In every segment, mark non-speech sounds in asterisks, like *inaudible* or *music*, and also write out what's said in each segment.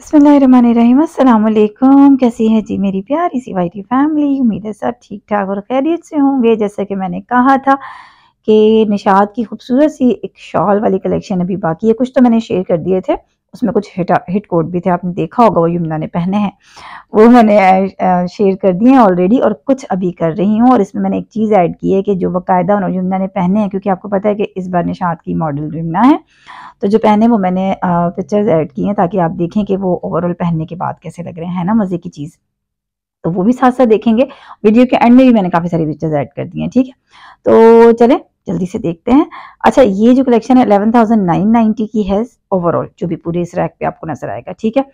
बसमिलकुम कैसी है जी मेरी प्यारी सी वाइटी फैमिली उम्मीद है सब ठीक ठाक और खैरियत से होंगे जैसा कि मैंने कहा था कि निषाद की खूबसूरत सी एक शॉल वाली कलेक्शन अभी बाकी है कुछ तो मैंने शेयर कर दिए थे उसमें कुछ हिट हिट कोट भी थे आपने देखा होगा वो यमुना ने पहने हैं वो मैंने शेयर कर दिए हैं ऑलरेडी और कुछ अभी कर रही हूँ और इसमें मैंने एक चीज़ ऐड की है कि जो बाकायदा उन्होंने यमुना ने पहने हैं क्योंकि आपको पता है कि इस बार निशात की मॉडल यमुना है तो जो पहने वो मैंने पिक्चर्स ऐड किए हैं ताकि आप देखें कि वो ओवरऑल पहनने के बाद कैसे लग रहे हैं ना मज़े की चीज़ तो वो भी साथ साथ देखेंगे वीडियो के एंड में भी मैंने काफ़ी सारी पिक्चर्स ऐड कर दी हैं ठीक है तो चले जल्दी से देखते हैं अच्छा ये जो कलेक्शन है एलेवन थाउजेंड नाइन नाइन्टी की है ओवरऑल जो भी पूरे इस रैक पे आपको नजर आएगा ठीक है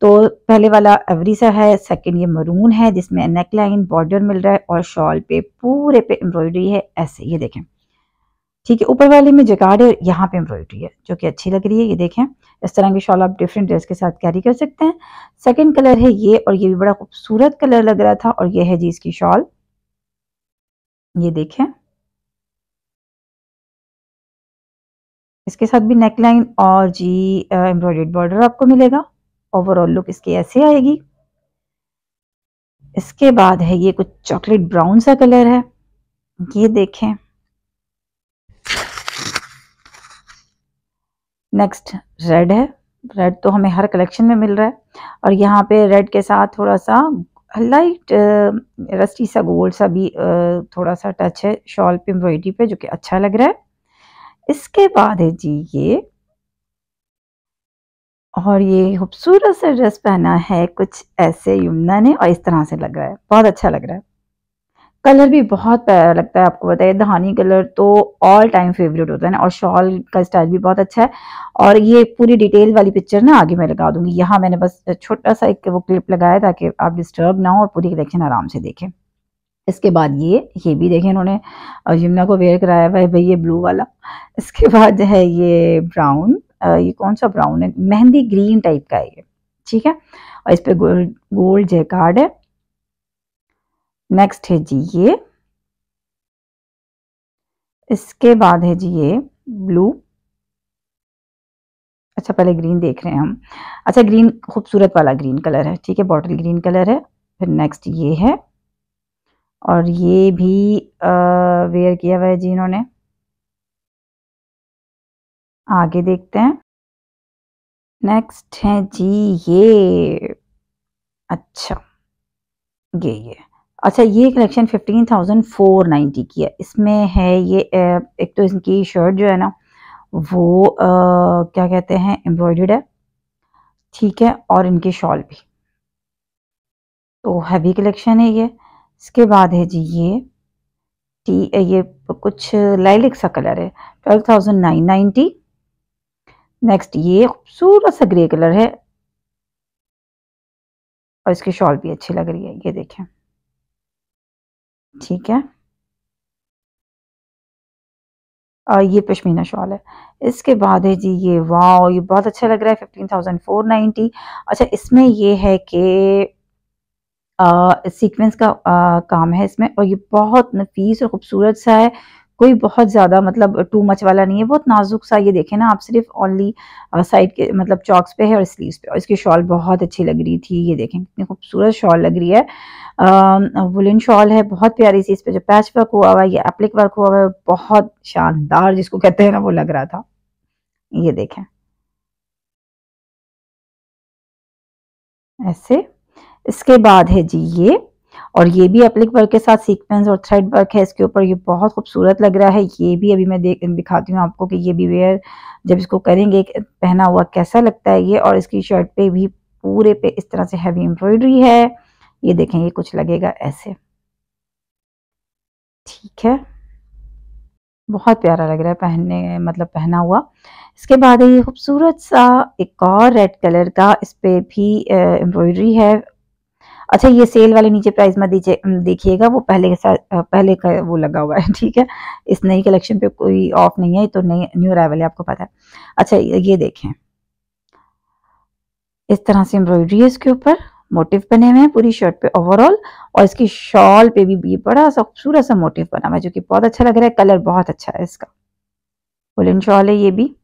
तो पहले वाला एवरीसा है सेकंड ये मरून है जिसमें नेक लाइन बॉर्डर मिल रहा है और शॉल पे पूरे पे एम्ब्रॉयडरी है ऐसे ये देखें ठीक है ऊपर वाले में जगाड़ है और यहाँ पे एम्ब्रॉयडरी है जो कि अच्छी लग रही है ये देखें इस तरह की शॉल आप डिफरेंट ड्रेस के साथ कैरी कर सकते हैं सेकेंड कलर है ये और ये भी बड़ा खूबसूरत कलर लग रहा था और ये है जी इसकी शॉल ये देखें इसके साथ भी नेक लाइन और जी एम्ब्रॉयड बॉर्डर आपको मिलेगा ओवरऑल लुक इसकी ऐसे आएगी इसके बाद है ये कुछ चॉकलेट ब्राउन सा कलर है ये देखें नेक्स्ट रेड है रेड तो हमें हर कलेक्शन में मिल रहा है और यहाँ पे रेड के साथ थोड़ा सा लाइट रस्टी सा गोल्ड सा भी थोड़ा सा टच है शॉल पे एम्ब्रॉयडरी पे जो कि अच्छा लग रहा है इसके बाद है जी ये और ये खूबसूरत सा ड्रेस पहना है कुछ ऐसे यमुना ने और इस तरह से लग रहा है बहुत अच्छा लग रहा है कलर भी बहुत प्यारा लगता है आपको बताइए धानी कलर तो ऑल टाइम फेवरेट होता है ना और शॉल का स्टाइल भी बहुत अच्छा है और ये पूरी डिटेल वाली पिक्चर ना आगे मैं लगा दूंगी यहाँ मैंने बस छोटा सा एक वो क्लिप लगाया ताकि आप डिस्टर्ब ना हो और पूरी कलेक्शन आराम से देखें इसके बाद ये ये भी देखें इन्होंने यमुना को वेयर कराया हुआ है भाई ये ब्लू वाला इसके बाद है ये ब्राउन ये कौन सा ब्राउन है मेहंदी ग्रीन टाइप का है ये ठीक है और इस पर गोल्ड गोल्ड कार्ड है नेक्स्ट है जी ये इसके बाद है जी ये ब्लू अच्छा पहले ग्रीन देख रहे हैं हम अच्छा ग्रीन खूबसूरत वाला ग्रीन कलर है ठीक है बॉटल ग्रीन कलर है फिर नेक्स्ट ये है और ये भी वेयर किया हुआ है जी इन्होंने आगे देखते हैं नेक्स्ट है जी ये अच्छा ये ये अच्छा ये collection fifteen thousand four ninety की है इसमें है ये एक तो इनकी शर्ट जो है ना वो आ, क्या कहते हैं एम्ब्रॉयड है ठीक है और इनकी शॉल भी तो हैवी कलेक्शन है ये इसके बाद है जी ये टी ये कुछ लाइलिक सा कलर है twelve thousand nine ninety next ये खूबसूरत सा ग्रे कलर है और इसकी शॉल भी अच्छी लग रही है ये देखें ठीक है और ये पश्मीना शॉल है इसके बाद है जी ये वाह ये बहुत अच्छा लग रहा है फिफ्टीन थाउजेंड फोर नाइन्टी अच्छा इसमें ये है कि सीक्वेंस का आ, काम है इसमें और ये बहुत नफीस और ख़ूबसूरत सा है कोई बहुत ज़्यादा मतलब टू मच वाला नहीं है बहुत नाजुक सा ये देखें ना आप सिर्फ ओनली साइड के मतलब चौक्स पे है और स्लीव्स पे और इसकी शॉल बहुत अच्छी लग रही थी ये देखें कितनी खूबसूरत शॉल लग रही है वुलन शॉल है बहुत प्यारी सी इस पर जो पैच वर्क हुआ हुआ है ये एप्लिक वर्क हुआ हुआ है बहुत शानदार जिसको कहते हैं ना वो लग रहा था ये देखें ऐसे इसके बाद है जी ये और ये भी अपलिक वर्क के साथ सीक्वेंस और थ्रेड वर्क है इसके ऊपर ये बहुत खूबसूरत लग रहा है ये भी अभी मैं देख दिखाती हूँ आपको कि ये भी वेयर जब इसको करेंगे पहना हुआ कैसा लगता है ये और इसकी शर्ट पे भी पूरे पे इस तरह से हैवी एम्ब्रॉयडरी है ये देखें ये कुछ लगेगा ऐसे ठीक है बहुत प्यारा लग रहा है पहनने मतलब पहना हुआ इसके बाद है ये खूबसूरत सा एक और रेड कलर का इस पे भी एम्ब्रॉयडरी है अच्छा ये सेल वाले नीचे प्राइस में दीजिए देखिएगा वो पहले के साथ पहले का वो लगा हुआ है *laughs* ठीक है इस नई कलेक्शन पे कोई ऑफ नहीं है तो नई न्यू अराइवल है आपको पता है अच्छा ये देखें इस तरह से एम्ब्रॉयडरी है इसके ऊपर मोटिव बने हुए हैं पूरी शर्ट पे ओवरऑल और इसकी शॉल पे भी ये बड़ा सा खूबसूरत सा मोटिव बना हुआ है जो कि बहुत अच्छा लग रहा है कलर बहुत अच्छा है इसका वुलन शॉल है ये भी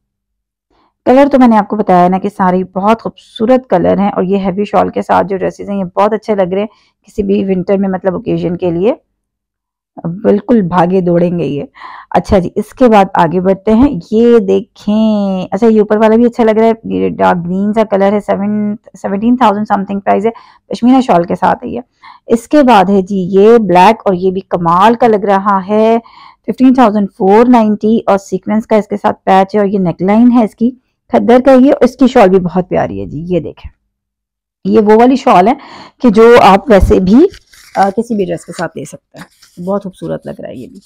कलर तो मैंने आपको बताया ना कि सारी बहुत खूबसूरत कलर हैं और ये हैवी शॉल के साथ जो ड्रेसेस हैं ये बहुत अच्छे लग रहे हैं किसी भी विंटर में मतलब ओकेजन के लिए बिल्कुल भागे दौड़ेंगे ये अच्छा जी इसके बाद आगे बढ़ते हैं ये देखें अच्छा ये ऊपर वाला भी अच्छा लग रहा है ये डार्क ग्रीन सा कलर है seven seventeen thousand something price है पश्मीना शॉल के साथ है ये इसके बाद है जी ये ब्लैक और ये भी कमाल का लग रहा है फिफ्टीन थाउजेंड फोर नाइनटी और सीक्वेंस का इसके साथ पैच है और ये नेकलाइन है इसकी खद्दर का ही है इसकी शॉल भी बहुत प्यारी है जी ये देखें ये वो वाली शॉल है कि जो आप वैसे भी आ, किसी भी ड्रेस के साथ ले सकते हैं बहुत खूबसूरत लग रहा है ये भी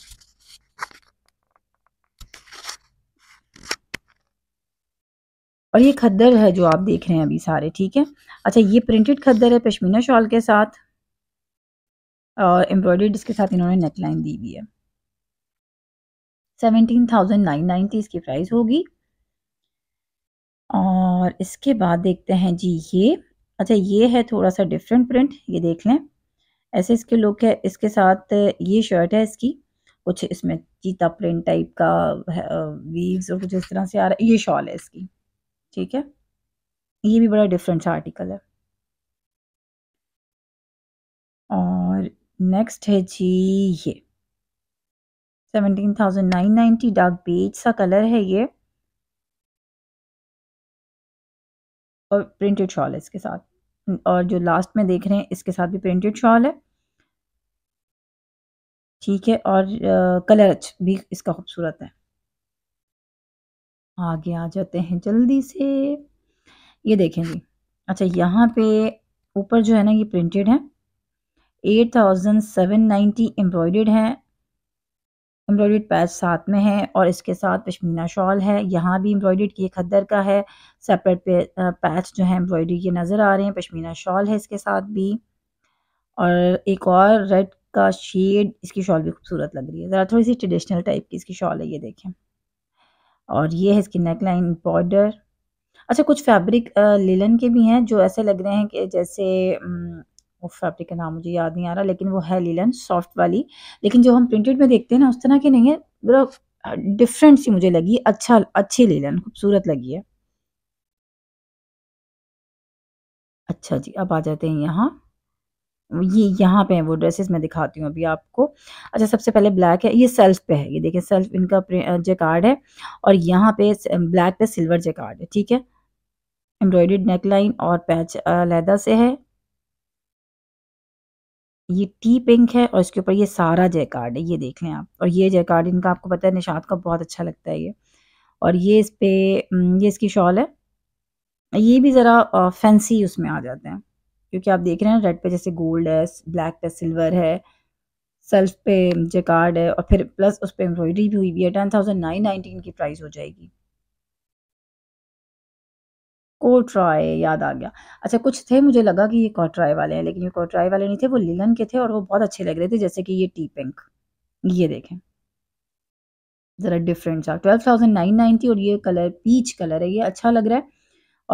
और ये खद्दर है जो आप देख रहे हैं अभी सारे ठीक है अच्छा ये प्रिंटेड खद्दर है पश्मीना शॉल के साथ और एम्ब्रॉयडर्ड इसके साथ इन्होंने नेकलाइन दी हुई है सेवनटीन थाउजेंड नाइन नाइनटी इसकी प्राइस होगी और इसके बाद देखते हैं जी ये अच्छा ये है थोड़ा सा डिफरेंट प्रिंट ये देख लें ऐसे इसके लुक है इसके साथ ये शर्ट है इसकी कुछ इसमें चीता प्रिंट टाइप का वीव्स और कुछ इस तरह से आ रहा है ये शॉल है इसकी ठीक है ये भी बड़ा डिफरेंट सा आर्टिकल है और नेक्स्ट है जी ये seventeen thousand nine ninety dark beige सा कलर है ये और प्रिंटेड शॉल है इसके साथ और जो लास्ट में देख रहे हैं इसके साथ भी प्रिंटेड शॉल है ठीक है और कलर भी इसका खूबसूरत है आगे आ जाते हैं जल्दी से ये देखें जी अच्छा यहाँ पे ऊपर जो है ना ये प्रिंटेड है एट थाउजेंड सेवन नाइन्टी एम्ब्रॉयड है एम्ब्रॉयड पैच साथ में है और इसके साथ पश्मीना शॉल है यहाँ भी एम्ब्रॉयड की एक हदर का है सेपरेट पैच जो है एम्ब्रॉयडरी के नज़र आ रहे हैं पश्मीना शॉल है इसके साथ भी और एक और रेड का शेड इसकी शॉल भी खूबसूरत लग रही है ज़रा थोड़ी सी ट्रेडिशनल टाइप की इसकी शॉल है ये देखें और ये है इसकी नेक लाइन बॉर्डर अच्छा कुछ फैब्रिक लिलन के भी हैं जो ऐसे लग रहे हैं कि जैसे वो फैब्रिक का नाम मुझे याद नहीं आ रहा लेकिन वो है लीलन सॉफ्ट वाली लेकिन जो हम प्रिंटेड में देखते हैं ना उस तरह की नहीं है बड़ा डिफरेंट सी मुझे लगी अच्छा अच्छी लीलन खूबसूरत लगी है अच्छा जी अब आ जाते हैं यहाँ ये यहाँ पे है वो ड्रेसेस मैं दिखाती हूँ अभी आपको अच्छा सबसे पहले ब्लैक है ये सेल्फ पे है ये देखिए सेल्फ इनका जेकार्ड है और यहाँ पे ब्लैक पे सिल्वर जेकार्ड है ठीक है एम्ब्रॉयडेड नेकलाइन और पैच लैदा से है ये टी पिंक है और इसके ऊपर ये सारा जयकार्ड है ये देख लें आप और ये जयकार्ड इनका आपको पता है निषाद का बहुत अच्छा लगता है ये और ये इस पे ये इसकी शॉल है ये भी ज़रा फैंसी उसमें आ जाते हैं क्योंकि आप देख रहे हैं रेड पे जैसे गोल्ड है ब्लैक पे सिल्वर है सेल्फ पे जयकार्ड है और फिर प्लस उस पर एम्ब्रॉयडरी भी हुई हुई है टेन थाउजेंड नाइन नाइनटीन की प्राइस हो जाएगी कोटराय याद आ गया अच्छा कुछ थे मुझे लगा कि ये कोटराय वाले हैं लेकिन ये कोटराय वाले नहीं थे वो लीलन के थे और वो बहुत अच्छे लग रहे थे जैसे कि ये टी पिंक ये देखें ज़रा डिफरेंट सा ट्वेल्व थाउजेंड नाइन नाइनटी और ये कलर पीच कलर है ये अच्छा लग रहा है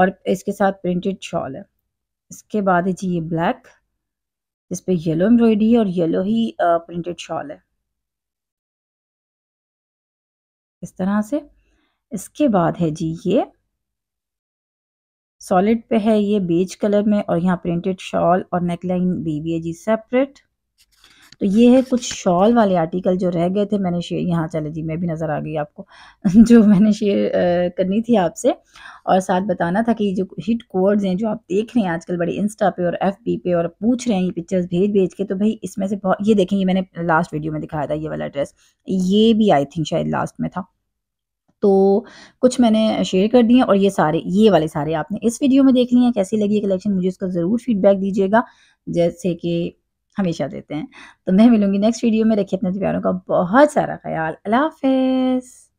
और इसके साथ प्रिंटेड शॉल है इसके बाद है जी ये ब्लैक जिस पे येलो एम्ब्रॉयडरी है और येलो ही प्रिंटेड शॉल है इस तरह से इसके बाद है जी ये सॉलिड पे है ये बेज कलर में और यहाँ प्रिंटेड शॉल और नेकलाइन दी है जी सेपरेट तो ये है कुछ शॉल वाले आर्टिकल जो रह गए थे मैंने शेयर यहाँ चले जी मैं भी नज़र आ गई आपको *laughs* जो मैंने शेयर करनी थी आपसे और साथ बताना था कि जो हिट कोड्स हैं जो आप देख रहे हैं आजकल बड़े इंस्टा पे और एफ पे और पूछ रहे हैं ये पिक्चर्स भेज भेज के तो भाई इसमें से बहुत ये देखें ये मैंने लास्ट वीडियो में दिखाया था ये वाला ड्रेस ये भी आई थिंक शायद लास्ट में था तो कुछ मैंने शेयर कर दिए और ये सारे ये वाले सारे आपने इस वीडियो में देख लिए हैं कैसी लगी कलेक्शन मुझे उसका ज़रूर फीडबैक दीजिएगा जैसे कि हमेशा देते हैं तो मैं मिलूंगी नेक्स्ट वीडियो में रखिए अपने प्यारों का बहुत सारा ख्याल अल्लाह हाफिज़